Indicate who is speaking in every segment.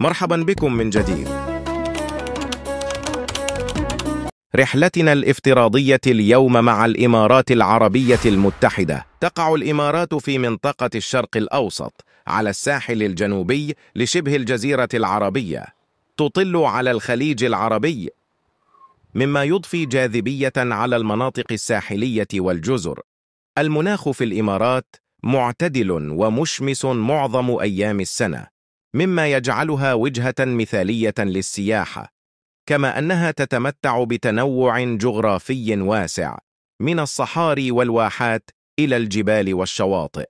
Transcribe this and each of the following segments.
Speaker 1: مرحبا بكم من جديد رحلتنا الافتراضية اليوم مع الإمارات العربية المتحدة تقع الإمارات في منطقة الشرق الأوسط على الساحل الجنوبي لشبه الجزيرة العربية تطل على الخليج العربي مما يضفي جاذبية على المناطق الساحلية والجزر المناخ في الإمارات معتدل ومشمس معظم أيام السنة مما يجعلها وجهة مثالية للسياحة كما أنها تتمتع بتنوع جغرافي واسع من الصحاري والواحات إلى الجبال والشواطئ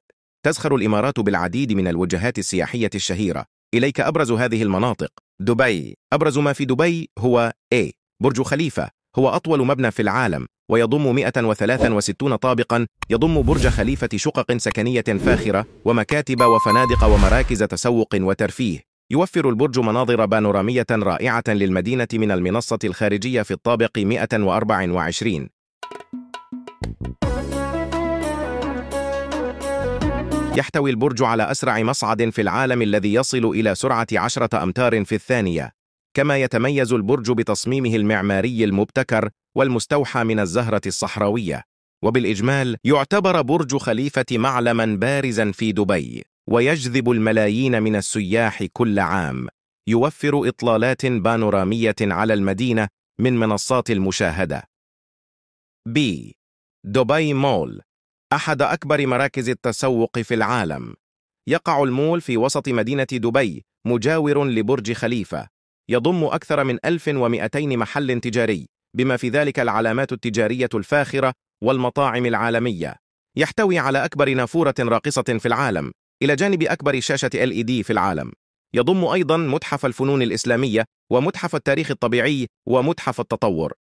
Speaker 1: تزخر الإمارات بالعديد من الوجهات السياحية الشهيرة إليك أبرز هذه المناطق دبي أبرز ما في دبي هو A برج خليفة هو أطول مبنى في العالم ويضم 163 طابقا يضم برج خليفة شقق سكنية فاخرة ومكاتب وفنادق ومراكز تسوق وترفيه يوفر البرج مناظر بانورامية رائعة للمدينة من المنصة الخارجية في الطابق 124 يحتوي البرج على أسرع مصعد في العالم الذي يصل إلى سرعة 10 أمتار في الثانية كما يتميز البرج بتصميمه المعماري المبتكر والمستوحى من الزهرة الصحراوية وبالإجمال يعتبر برج خليفة معلما بارزا في دبي ويجذب الملايين من السياح كل عام يوفر إطلالات بانورامية على المدينة من منصات المشاهدة B. دبي مول أحد أكبر مراكز التسوق في العالم يقع المول في وسط مدينة دبي مجاور لبرج خليفة يضم أكثر من 1200 محل تجاري بما في ذلك العلامات التجارية الفاخرة والمطاعم العالمية يحتوي على أكبر نافورة راقصة في العالم إلى جانب أكبر شاشة LED في العالم يضم أيضا متحف الفنون الإسلامية ومتحف التاريخ الطبيعي ومتحف التطور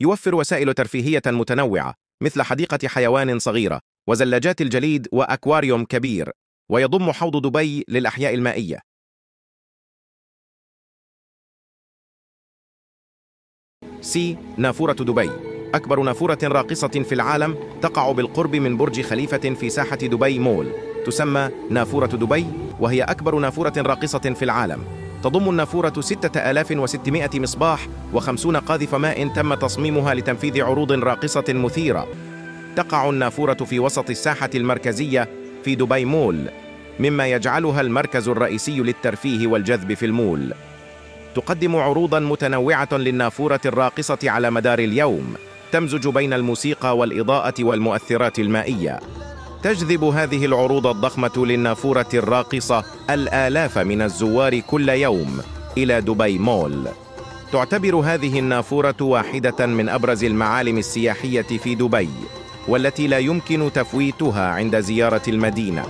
Speaker 1: يوفر وسائل ترفيهية متنوعة مثل حديقة حيوان صغيرة وزلاجات الجليد وأكواريوم كبير ويضم حوض دبي للأحياء المائية سي نافورة دبي أكبر نافورة راقصة في العالم تقع بالقرب من برج خليفة في ساحة دبي مول تسمى نافورة دبي وهي أكبر نافورة راقصة في العالم تضم النافورة 6600 مصباح و50 قاذف ماء تم تصميمها لتنفيذ عروض راقصة مثيرة تقع النافورة في وسط الساحة المركزية في دبي مول مما يجعلها المركز الرئيسي للترفيه والجذب في المول تقدم عروضا متنوعة للنافورة الراقصة على مدار اليوم تمزج بين الموسيقى والإضاءة والمؤثرات المائية تجذب هذه العروض الضخمة للنافورة الراقصة الآلاف من الزوار كل يوم إلى دبي مول تعتبر هذه النافورة واحدة من أبرز المعالم السياحية في دبي والتي لا يمكن تفويتها عند زيارة المدينة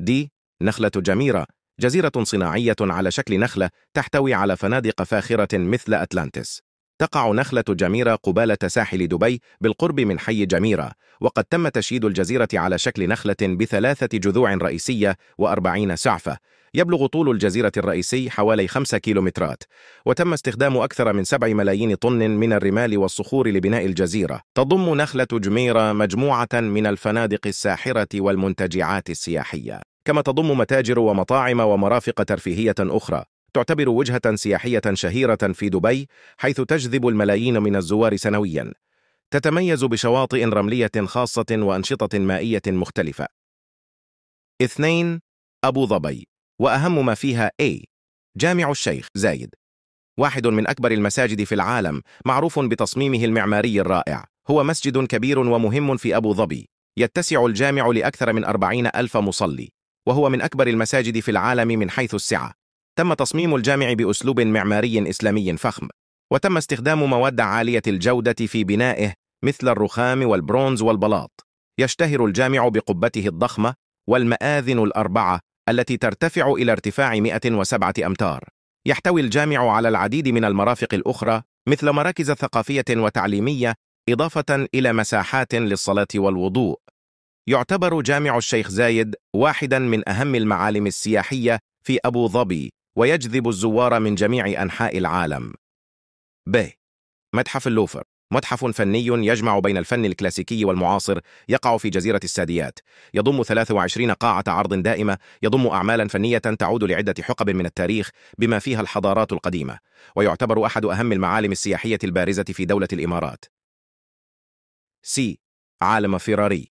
Speaker 1: دي نخلة جميرة جزيرة صناعية على شكل نخلة تحتوي على فنادق فاخرة مثل أتلانتس تقع نخلة جميرة قبالة ساحل دبي بالقرب من حي جميرة وقد تم تشييد الجزيرة على شكل نخلة بثلاثة جذوع رئيسية وأربعين سعفة يبلغ طول الجزيرة الرئيسي حوالي خمسة كيلومترات وتم استخدام أكثر من سبع ملايين طن من الرمال والصخور لبناء الجزيرة تضم نخلة جميرة مجموعة من الفنادق الساحرة والمنتجعات السياحية كما تضم متاجر ومطاعم ومرافق ترفيهية أخرى تعتبر وجهة سياحية شهيرة في دبي حيث تجذب الملايين من الزوار سنوياً تتميز بشواطئ رملية خاصة وأنشطة مائية مختلفة. اثنين أبو ظبي وأهم ما فيها A جامع الشيخ زايد واحد من أكبر المساجد في العالم معروف بتصميمه المعماري الرائع هو مسجد كبير ومهم في أبو ظبي يتسع الجامع لأكثر من أربعين ألف مصلي وهو من أكبر المساجد في العالم من حيث السعة تم تصميم الجامع بأسلوب معماري إسلامي فخم وتم استخدام مواد عالية الجودة في بنائه مثل الرخام والبرونز والبلاط يشتهر الجامع بقبته الضخمة والمآذن الأربعة التي ترتفع إلى ارتفاع 107 أمتار يحتوي الجامع على العديد من المرافق الأخرى مثل مراكز ثقافية وتعليمية إضافة إلى مساحات للصلاة والوضوء يعتبر جامع الشيخ زايد واحداً من أهم المعالم السياحية في أبو ظبي ويجذب الزوار من جميع أنحاء العالم. ب. متحف اللوفر متحف فني يجمع بين الفن الكلاسيكي والمعاصر يقع في جزيرة الساديات يضم 23 قاعة عرض دائمة يضم أعمالا فنية تعود لعدة حقب من التاريخ بما فيها الحضارات القديمة ويعتبر أحد أهم المعالم السياحية البارزة في دولة الإمارات سي عالم فيراري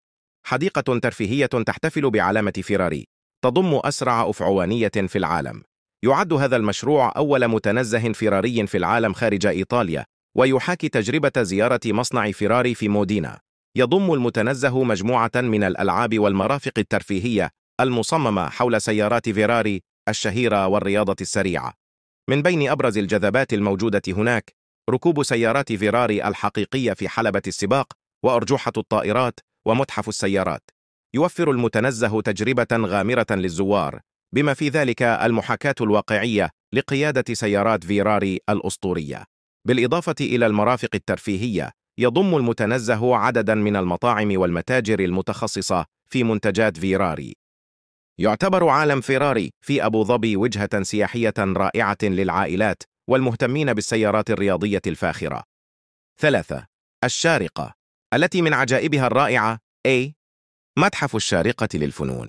Speaker 1: حديقة ترفيهية تحتفل بعلامة فيراري تضم أسرع أفعوانية في العالم يعد هذا المشروع أول متنزه فيراري في العالم خارج إيطاليا ويحاكي تجربة زيارة مصنع فيراري في مودينا يضم المتنزه مجموعة من الألعاب والمرافق الترفيهية المصممة حول سيارات فيراري الشهيرة والرياضة السريعة من بين أبرز الجذبات الموجودة هناك ركوب سيارات فيراري الحقيقية في حلبة السباق وأرجوحة الطائرات ومتحف السيارات يوفر المتنزه تجربة غامرة للزوار بما في ذلك المحاكاة الواقعية لقيادة سيارات فيراري الأسطورية بالإضافة إلى المرافق الترفيهية يضم المتنزه عددا من المطاعم والمتاجر المتخصصة في منتجات فيراري يعتبر عالم فيراري في أبو ظبي وجهة سياحية رائعة للعائلات والمهتمين بالسيارات الرياضية الفاخرة ثلاثة الشارقة التي من عجائبها الرائعة A متحف الشارقة للفنون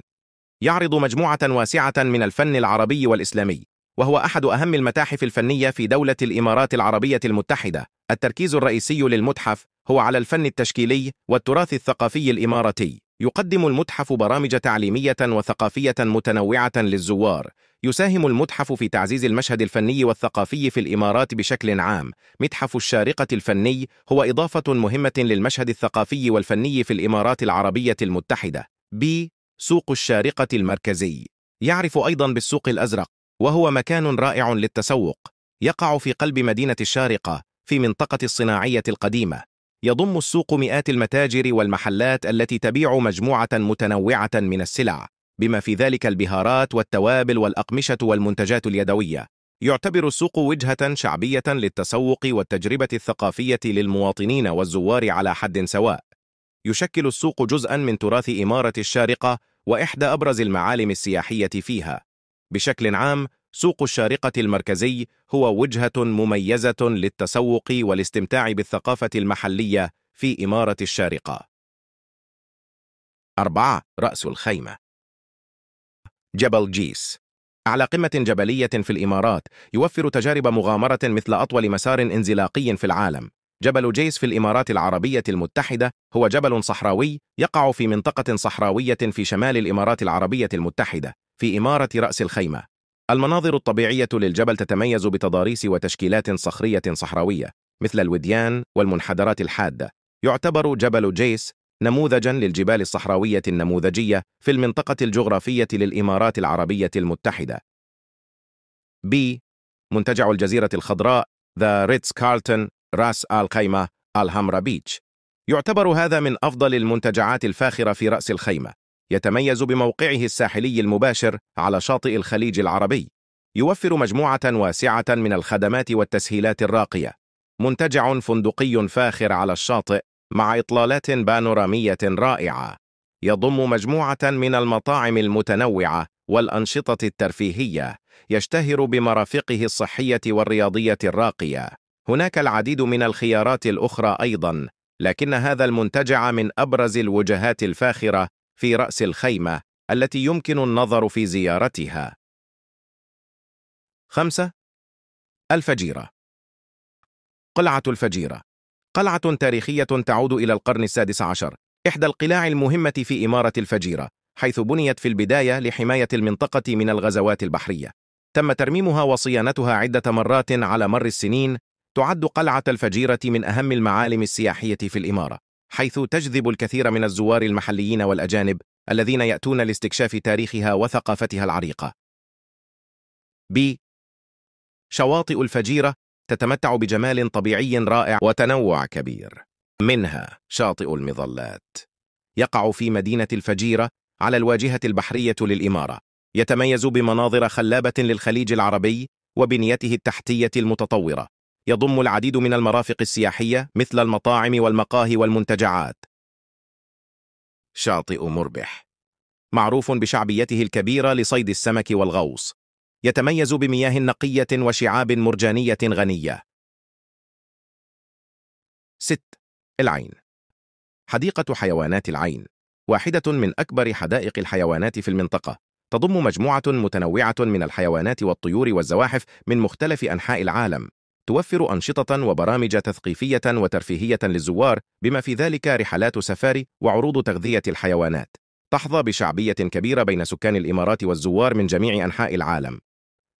Speaker 1: يعرض مجموعة واسعة من الفن العربي والإسلامي وهو أحد أهم المتاحف الفنية في دولة الإمارات العربية المتحدة التركيز الرئيسي للمتحف هو على الفن التشكيلي والتراث الثقافي الإماراتي يقدم المتحف برامج تعليمية وثقافية متنوعة للزوار يساهم المتحف في تعزيز المشهد الفني والثقافي في الإمارات بشكل عام متحف الشارقة الفني هو إضافة مهمة للمشهد الثقافي والفني في الإمارات العربية المتحدة ب. سوق الشارقة المركزي يعرف أيضا بالسوق الأزرق وهو مكان رائع للتسوق يقع في قلب مدينة الشارقة في منطقة الصناعية القديمة يضم السوق مئات المتاجر والمحلات التي تبيع مجموعة متنوعة من السلع بما في ذلك البهارات والتوابل والأقمشة والمنتجات اليدوية يعتبر السوق وجهة شعبية للتسوق والتجربة الثقافية للمواطنين والزوار على حد سواء يشكل السوق جزءا من تراث إمارة الشارقة وإحدى أبرز المعالم السياحية فيها بشكل عام سوق الشارقة المركزي هو وجهة مميزة للتسوق والاستمتاع بالثقافة المحلية في إمارة الشارقة 4. رأس الخيمة جبل جيس أعلى قمة جبلية في الإمارات يوفر تجارب مغامرة مثل أطول مسار انزلاقي في العالم جبل جيس في الإمارات العربية المتحدة هو جبل صحراوي يقع في منطقة صحراوية في شمال الإمارات العربية المتحدة في إمارة رأس الخيمة المناظر الطبيعية للجبل تتميز بتضاريس وتشكيلات صخرية صحراوية مثل الوديان والمنحدرات الحادة يعتبر جبل جيس نموذجا للجبال الصحراوية النموذجية في المنطقة الجغرافية للإمارات العربية المتحدة. ب منتجع الجزيرة الخضراء ذا ريتس كارلتون راس آل خيمة الهامرا بيتش. يعتبر هذا من أفضل المنتجعات الفاخرة في رأس الخيمة. يتميز بموقعه الساحلي المباشر على شاطئ الخليج العربي. يوفر مجموعة واسعة من الخدمات والتسهيلات الراقية. منتجع فندقي فاخر على الشاطئ مع إطلالات بانورامية رائعة يضم مجموعة من المطاعم المتنوعة والأنشطة الترفيهية يشتهر بمرافقه الصحية والرياضية الراقية هناك العديد من الخيارات الأخرى أيضاً لكن هذا المنتجع من أبرز الوجهات الفاخرة في رأس الخيمة التي يمكن النظر في زيارتها. 5. الفجيرة قلعة الفجيرة قلعة تاريخية تعود إلى القرن السادس عشر إحدى القلاع المهمة في إمارة الفجيرة حيث بنيت في البداية لحماية المنطقة من الغزوات البحرية تم ترميمها وصيانتها عدة مرات على مر السنين تعد قلعة الفجيرة من أهم المعالم السياحية في الإمارة حيث تجذب الكثير من الزوار المحليين والأجانب الذين يأتون لاستكشاف تاريخها وثقافتها العريقة ب شواطئ الفجيرة تتمتع بجمال طبيعي رائع وتنوع كبير منها شاطئ المظلات يقع في مدينة الفجيرة على الواجهة البحرية للإمارة يتميز بمناظر خلابة للخليج العربي وبنيته التحتية المتطورة يضم العديد من المرافق السياحية مثل المطاعم والمقاهي والمنتجعات شاطئ مربح معروف بشعبيته الكبيرة لصيد السمك والغوص يتميز بمياه نقية وشعاب مرجانية غنية. 6. العين حديقة حيوانات العين واحدة من أكبر حدائق الحيوانات في المنطقة تضم مجموعة متنوعة من الحيوانات والطيور والزواحف من مختلف أنحاء العالم توفر أنشطة وبرامج تثقيفية وترفيهية للزوار بما في ذلك رحلات سفاري وعروض تغذية الحيوانات تحظى بشعبية كبيرة بين سكان الإمارات والزوار من جميع أنحاء العالم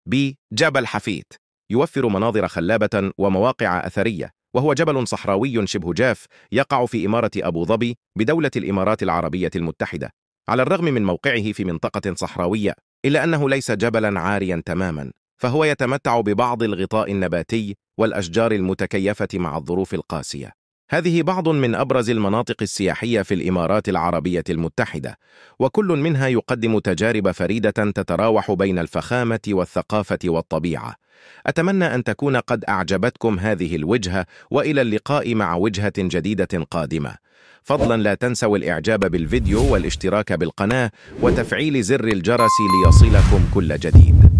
Speaker 1: ب. جبل حفيت يوفر مناظر خلابة ومواقع أثرية وهو جبل صحراوي شبه جاف يقع في إمارة أبو ظبي بدولة الإمارات العربية المتحدة على الرغم من موقعه في منطقة صحراوية إلا أنه ليس جبلا عاريا تماما فهو يتمتع ببعض الغطاء النباتي والأشجار المتكيفة مع الظروف القاسية هذه بعض من أبرز المناطق السياحية في الإمارات العربية المتحدة وكل منها يقدم تجارب فريدة تتراوح بين الفخامة والثقافة والطبيعة أتمنى أن تكون قد أعجبتكم هذه الوجهة وإلى اللقاء مع وجهة جديدة قادمة فضلا لا تنسوا الإعجاب بالفيديو والاشتراك بالقناة وتفعيل زر الجرس ليصلكم كل جديد